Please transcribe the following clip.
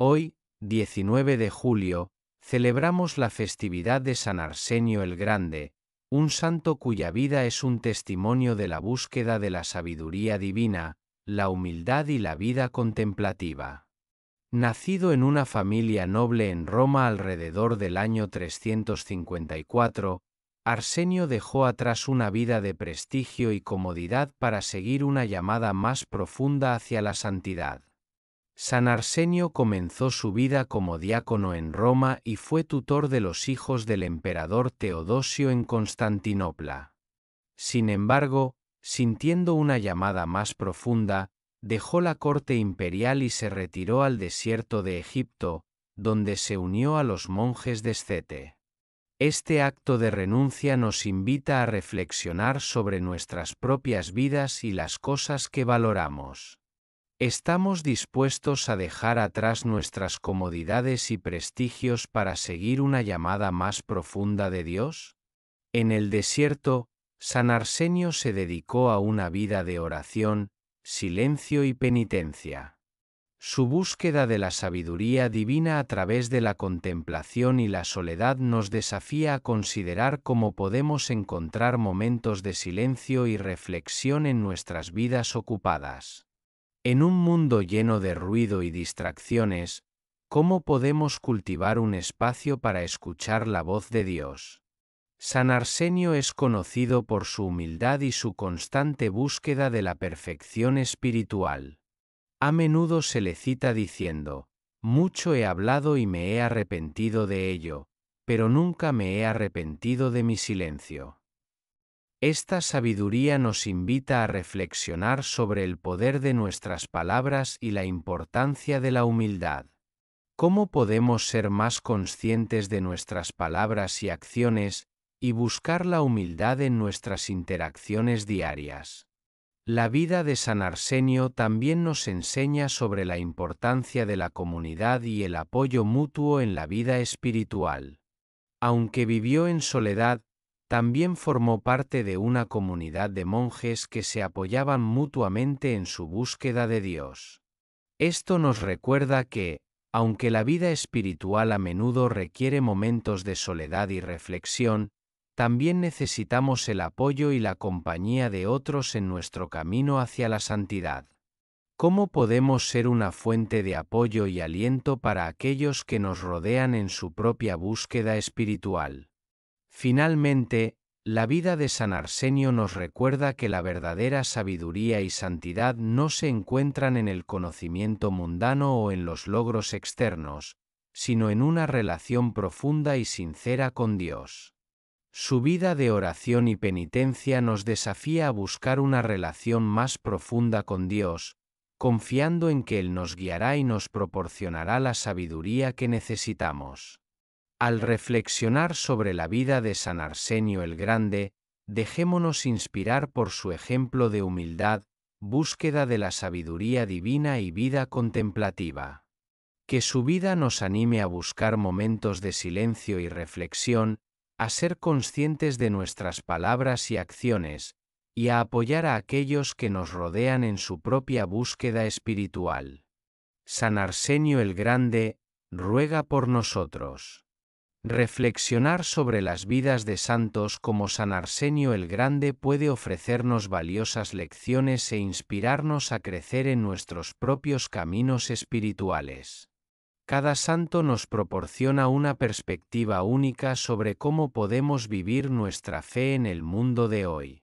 Hoy, 19 de julio, celebramos la festividad de San Arsenio el Grande, un santo cuya vida es un testimonio de la búsqueda de la sabiduría divina, la humildad y la vida contemplativa. Nacido en una familia noble en Roma alrededor del año 354, Arsenio dejó atrás una vida de prestigio y comodidad para seguir una llamada más profunda hacia la santidad. San Arsenio comenzó su vida como diácono en Roma y fue tutor de los hijos del emperador Teodosio en Constantinopla. Sin embargo, sintiendo una llamada más profunda, dejó la corte imperial y se retiró al desierto de Egipto, donde se unió a los monjes de Escete. Este acto de renuncia nos invita a reflexionar sobre nuestras propias vidas y las cosas que valoramos. Estamos dispuestos a dejar atrás nuestras comodidades y prestigios para seguir una llamada más profunda de Dios? En el desierto, San Arsenio se dedicó a una vida de oración, silencio y penitencia. Su búsqueda de la sabiduría divina a través de la contemplación y la soledad nos desafía a considerar cómo podemos encontrar momentos de silencio y reflexión en nuestras vidas ocupadas. En un mundo lleno de ruido y distracciones, ¿cómo podemos cultivar un espacio para escuchar la voz de Dios? San Arsenio es conocido por su humildad y su constante búsqueda de la perfección espiritual. A menudo se le cita diciendo, mucho he hablado y me he arrepentido de ello, pero nunca me he arrepentido de mi silencio. Esta sabiduría nos invita a reflexionar sobre el poder de nuestras palabras y la importancia de la humildad. ¿Cómo podemos ser más conscientes de nuestras palabras y acciones y buscar la humildad en nuestras interacciones diarias? La vida de San Arsenio también nos enseña sobre la importancia de la comunidad y el apoyo mutuo en la vida espiritual. Aunque vivió en soledad, también formó parte de una comunidad de monjes que se apoyaban mutuamente en su búsqueda de Dios. Esto nos recuerda que, aunque la vida espiritual a menudo requiere momentos de soledad y reflexión, también necesitamos el apoyo y la compañía de otros en nuestro camino hacia la santidad. ¿Cómo podemos ser una fuente de apoyo y aliento para aquellos que nos rodean en su propia búsqueda espiritual? Finalmente, la vida de San Arsenio nos recuerda que la verdadera sabiduría y santidad no se encuentran en el conocimiento mundano o en los logros externos, sino en una relación profunda y sincera con Dios. Su vida de oración y penitencia nos desafía a buscar una relación más profunda con Dios, confiando en que Él nos guiará y nos proporcionará la sabiduría que necesitamos. Al reflexionar sobre la vida de San Arsenio el Grande, dejémonos inspirar por su ejemplo de humildad, búsqueda de la sabiduría divina y vida contemplativa. Que su vida nos anime a buscar momentos de silencio y reflexión, a ser conscientes de nuestras palabras y acciones, y a apoyar a aquellos que nos rodean en su propia búsqueda espiritual. San Arsenio el Grande, ruega por nosotros. Reflexionar sobre las vidas de santos como San Arsenio el Grande puede ofrecernos valiosas lecciones e inspirarnos a crecer en nuestros propios caminos espirituales. Cada santo nos proporciona una perspectiva única sobre cómo podemos vivir nuestra fe en el mundo de hoy.